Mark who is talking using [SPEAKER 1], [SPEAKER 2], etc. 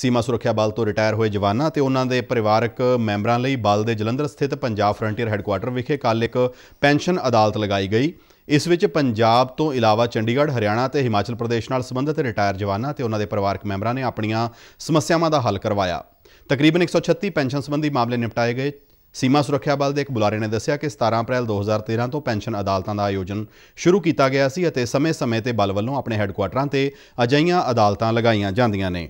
[SPEAKER 1] ਸੀਮਾ ਸੁਰੱਖਿਆ ਬਲ ਤੋਂ ਰਿਟਾਇਰ ਹੋਏ ਜਵਾਨਾਂ ਤੇ ਉਹਨਾਂ ਦੇ ਪਰਿਵਾਰਕ ਮੈਂਬਰਾਂ ਲਈ ਬਲ ਦੇ ਜਲੰਧਰ ਸਥਿਤ ਪੰਜਾਬ ਫਰੰਟੀਅਰ ਹੈੱਡਕੁਆਰਟਰ ਵਿਖੇ ਕੱਲ ਇੱਕ ਪੈਨਸ਼ਨ ਅਦਾਲਤ ਲਗਾਈ ਗਈ ਇਸ ਵਿੱਚ ਪੰਜਾਬ ਤੋਂ ਇਲਾਵਾ ਚੰਡੀਗੜ੍ਹ ਹਰਿਆਣਾ ਤੇ ਹਿਮਾਚਲ ਪ੍ਰਦੇਸ਼ ਨਾਲ ਸੰਬੰਧਿਤ ਰਿਟਾਇਰ ਜਵਾਨਾਂ ਤੇ ਉਹਨਾਂ ਦੇ ਪਰਿਵਾਰਕ ਮੈਂਬਰਾਂ ਨੇ ਆਪਣੀਆਂ ਸਮੱਸਿਆਵਾਂ ਦਾ ਹੱਲ ਕਰਵਾਇਆ ਤਕਰੀਬਨ 136 ਪੈਨਸ਼ਨ ਸੰਬੰਧੀ ਮਾਮਲੇ ਨਿਪਟਾਏ ਗਏ ਸੀਮਾ ਸੁਰੱਖਿਆ ਬਲ ਦੇ ਇੱਕ ਬੁਲਾਰੇ ਨੇ ਦੱਸਿਆ ਕਿ 17 ਅਪ੍ਰੈਲ 2013 ਤੋਂ ਪੈਨਸ਼ਨ ਅਦਾਲਤਾਂ ਦਾ ਆਯੋਜਨ ਸ਼ੁਰੂ ਕੀਤਾ ਗਿਆ ਸੀ ਅਤੇ ਸਮੇਂ-ਸਮੇਂ ਤੇ ਬਲ ਵੱਲੋਂ ਆਪਣੇ ਹੈੱਡਕੁਆਰਟਰਾਂ ਤੇ ਅਜਈਆਂ ਅਦਾਲਤਾਂ ਲਗਾਈਆਂ ਜਾਂਦੀਆਂ ਨੇ